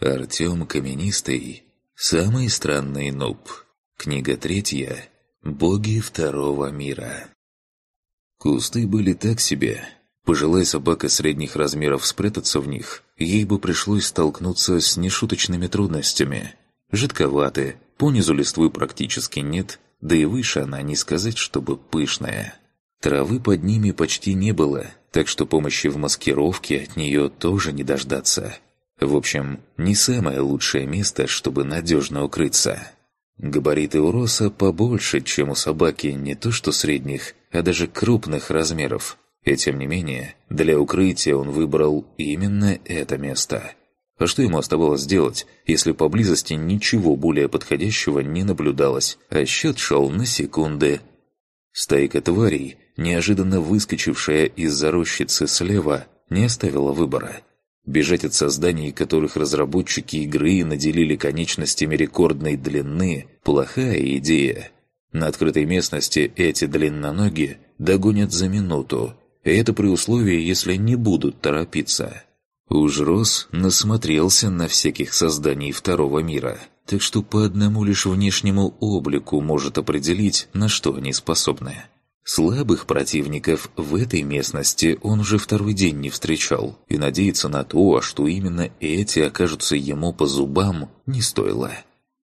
Артем Каменистый. Самый странный нуб. Книга третья. Боги второго мира. Кусты были так себе. Пожелая собака средних размеров спрятаться в них, ей бы пришлось столкнуться с нешуточными трудностями. Жидковаты, понизу листвы практически нет, да и выше она не сказать, чтобы пышная. Травы под ними почти не было, так что помощи в маскировке от нее тоже не дождаться. В общем, не самое лучшее место, чтобы надежно укрыться. Габариты у роса побольше, чем у собаки не то что средних, а даже крупных размеров. И тем не менее, для укрытия он выбрал именно это место. А что ему оставалось делать, если поблизости ничего более подходящего не наблюдалось, а счет шел на секунды? Стайка тварей, неожиданно выскочившая из-за рощицы слева, не оставила выбора – бежать от созданий, которых разработчики игры наделили конечностями рекордной длины – плохая идея. На открытой местности эти длинноноги догонят за минуту, и это при условии, если не будут торопиться. Уж Рос насмотрелся на всяких созданий второго мира, так что по одному лишь внешнему облику может определить, на что они способны. Слабых противников в этой местности он уже второй день не встречал, и надеяться на то, что именно эти окажутся ему по зубам, не стоило.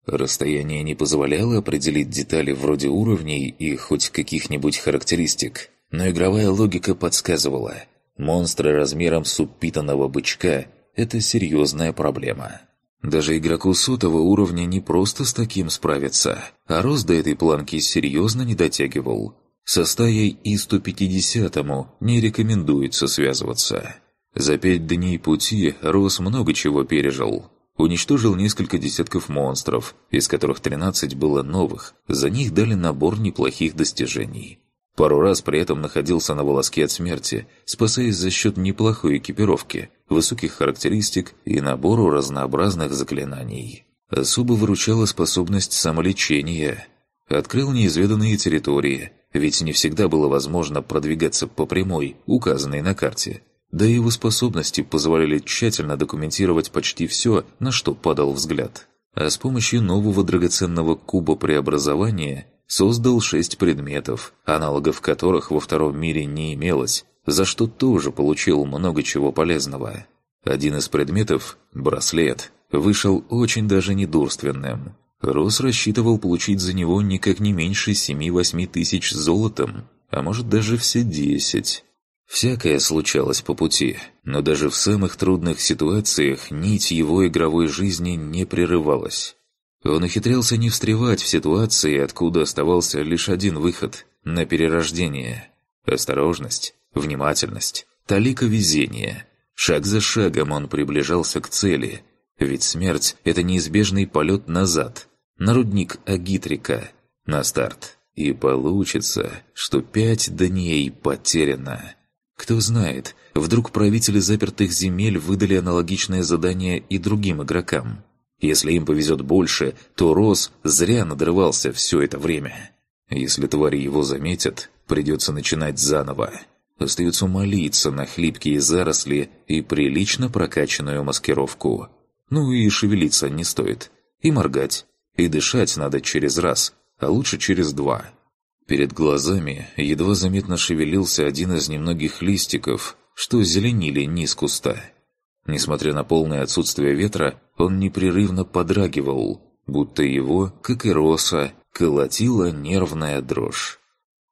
Расстояние не позволяло определить детали вроде уровней и хоть каких-нибудь характеристик, но игровая логика подсказывала – монстры размером с упитанного бычка – это серьезная проблема. Даже игроку сотого уровня не просто с таким справиться, а рост до этой планки серьезно не дотягивал – со стаей И-150 не рекомендуется связываться. За пять дней пути Рос много чего пережил. Уничтожил несколько десятков монстров, из которых 13 было новых, за них дали набор неплохих достижений. Пару раз при этом находился на волоске от смерти, спасаясь за счет неплохой экипировки, высоких характеристик и набору разнообразных заклинаний. Особо выручала способность самолечения. Открыл неизведанные территории, ведь не всегда было возможно продвигаться по прямой, указанной на карте. Да и его способности позволяли тщательно документировать почти все, на что падал взгляд. А с помощью нового драгоценного куба преобразования создал шесть предметов, аналогов которых во втором мире не имелось, за что тоже получил много чего полезного. Один из предметов, браслет, вышел очень даже недурственным. Рос рассчитывал получить за него никак не меньше семи-восьми тысяч золотом, а может даже все десять. Всякое случалось по пути, но даже в самых трудных ситуациях нить его игровой жизни не прерывалась. Он ухитрялся не встревать в ситуации, откуда оставался лишь один выход – на перерождение. Осторожность, внимательность, талика везения. Шаг за шагом он приближался к цели, ведь смерть – это неизбежный полет назад – на рудник Агитрика на старт. И получится, что пять дней потеряно. Кто знает, вдруг правители запертых земель выдали аналогичное задание и другим игрокам. Если им повезет больше, то Рос зря надрывался все это время. Если твари его заметят, придется начинать заново. Остается молиться на хлипкие заросли и прилично прокачанную маскировку. Ну и шевелиться не стоит. И моргать, и дышать надо через раз, а лучше через два. Перед глазами едва заметно шевелился один из немногих листиков, что зеленили низ куста. Несмотря на полное отсутствие ветра, он непрерывно подрагивал, будто его, как и роса, колотила нервная дрожь.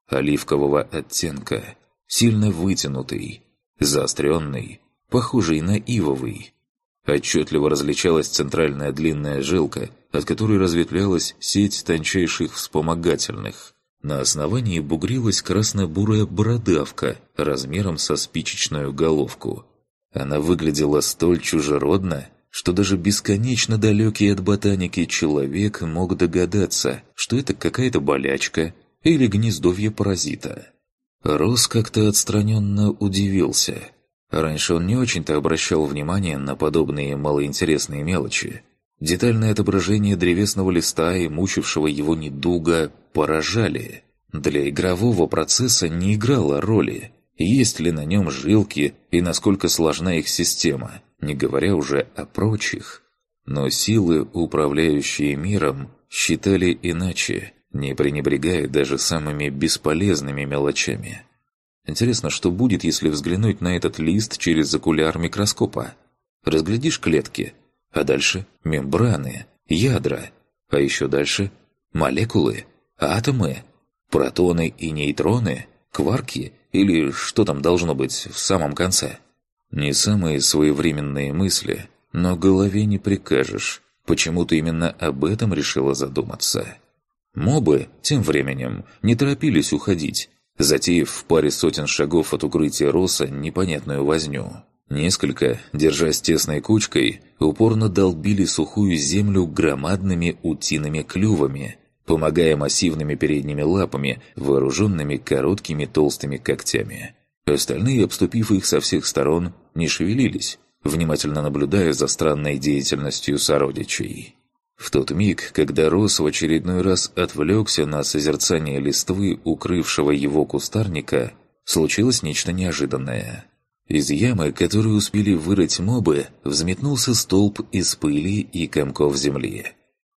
Оливкового оттенка, сильно вытянутый, заостренный, похожий на ивовый. Отчетливо различалась центральная длинная жилка, от которой разветвлялась сеть тончайших вспомогательных. На основании бугрилась красно-бурая бородавка размером со спичечную головку. Она выглядела столь чужеродно, что даже бесконечно далекий от ботаники человек мог догадаться, что это какая-то болячка или гнездовье паразита. Рос как-то отстраненно удивился – Раньше он не очень-то обращал внимание на подобные малоинтересные мелочи. Детальное отображение древесного листа и мучившего его недуга поражали. Для игрового процесса не играло роли, есть ли на нем жилки и насколько сложна их система, не говоря уже о прочих. Но силы, управляющие миром, считали иначе, не пренебрегая даже самыми бесполезными мелочами – Интересно, что будет, если взглянуть на этот лист через окуляр микроскопа? Разглядишь клетки, а дальше – мембраны, ядра, а еще дальше – молекулы, атомы, протоны и нейтроны, кварки или что там должно быть в самом конце. Не самые своевременные мысли, но голове не прикажешь. Почему-то именно об этом решила задуматься. Мобы, тем временем, не торопились уходить, затеяв в паре сотен шагов от укрытия Роса непонятную возню. Несколько, держась тесной кучкой, упорно долбили сухую землю громадными утиными клювами, помогая массивными передними лапами, вооруженными короткими толстыми когтями. Остальные, обступив их со всех сторон, не шевелились, внимательно наблюдая за странной деятельностью сородичей. В тот миг, когда Рос в очередной раз отвлекся на созерцание листвы, укрывшего его кустарника, случилось нечто неожиданное. Из ямы, которую успели вырыть мобы, взметнулся столб из пыли и комков земли.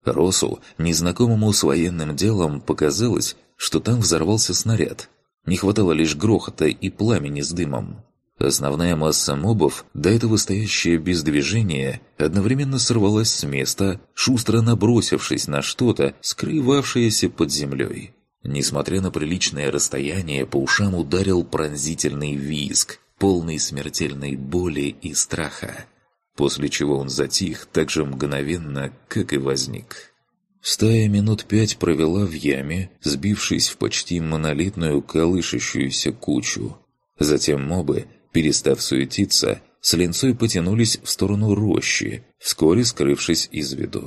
Росу, незнакомому с военным делом, показалось, что там взорвался снаряд. Не хватало лишь грохота и пламени с дымом. Основная масса мобов, до этого стоящая без движения, одновременно сорвалась с места, шустро набросившись на что-то, скрывавшееся под землей. Несмотря на приличное расстояние, по ушам ударил пронзительный визг, полный смертельной боли и страха. После чего он затих так же мгновенно, как и возник. Стая минут пять провела в яме, сбившись в почти монолитную колышащуюся кучу. Затем мобы – Перестав суетиться, с линцой потянулись в сторону рощи, вскоре скрывшись из виду.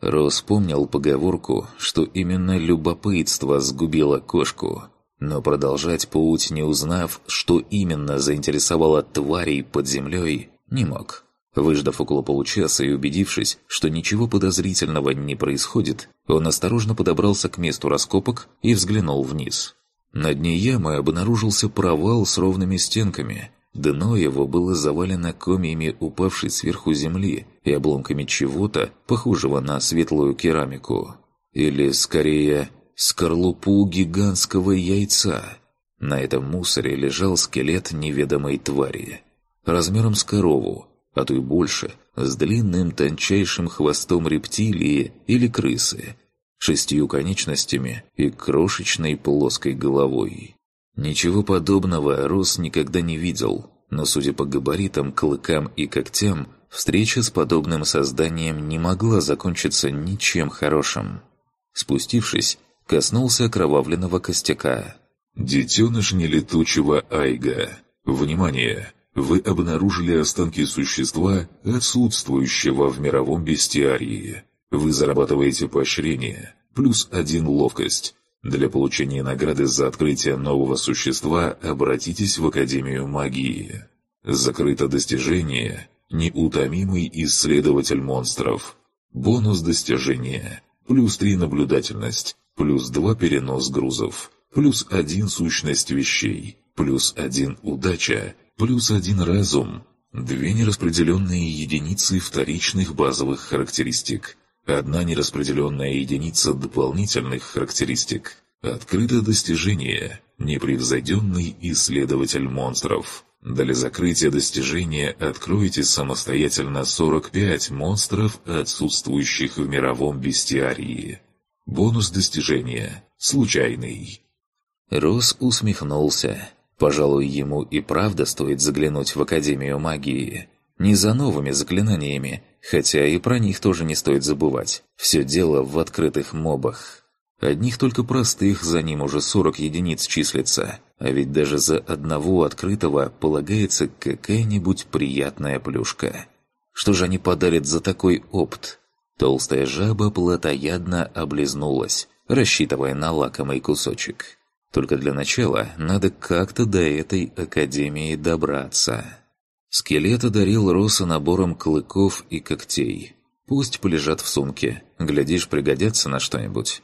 Рос помнил поговорку, что именно любопытство сгубило кошку, но продолжать путь, не узнав, что именно заинтересовало тварей под землей, не мог. Выждав около получаса и убедившись, что ничего подозрительного не происходит, он осторожно подобрался к месту раскопок и взглянул вниз. На дне ямы обнаружился провал с ровными стенками, Дно его было завалено комьями упавшей сверху земли и обломками чего-то, похожего на светлую керамику. Или, скорее, скорлупу гигантского яйца. На этом мусоре лежал скелет неведомой твари. Размером с корову, а то и больше, с длинным тончайшим хвостом рептилии или крысы, шестью конечностями и крошечной плоской головой. Ничего подобного Рос никогда не видел, но, судя по габаритам, клыкам и когтям, встреча с подобным созданием не могла закончиться ничем хорошим. Спустившись, коснулся окровавленного костяка. «Детеныш нелетучего Айга! Внимание! Вы обнаружили останки существа, отсутствующего в мировом бестиарии. Вы зарабатываете поощрение, плюс один ловкость, для получения награды за открытие нового существа обратитесь в Академию магии. Закрыто достижение «Неутомимый исследователь монстров». Бонус достижения плюс 3 наблюдательность, плюс 2 перенос грузов, плюс 1 сущность вещей, плюс 1 удача, плюс 1 разум, две нераспределенные единицы вторичных базовых характеристик – одна нераспределенная единица дополнительных характеристик. Открыто достижение «Непревзойденный исследователь монстров». Для закрытия достижения откройте самостоятельно 45 монстров, отсутствующих в мировом бестиарии. Бонус достижения. Случайный. Рос усмехнулся. Пожалуй, ему и правда стоит заглянуть в Академию магии. Не за новыми заклинаниями, Хотя и про них тоже не стоит забывать. Все дело в открытых мобах. Одних только простых за ним уже 40 единиц числится, а ведь даже за одного открытого полагается какая-нибудь приятная плюшка. Что же они подарят за такой опт? Толстая жаба плотоядно облизнулась, рассчитывая на лакомый кусочек. Только для начала надо как-то до этой академии добраться. Скелет одарил Роса набором клыков и когтей. Пусть полежат в сумке, глядишь, пригодятся на что-нибудь.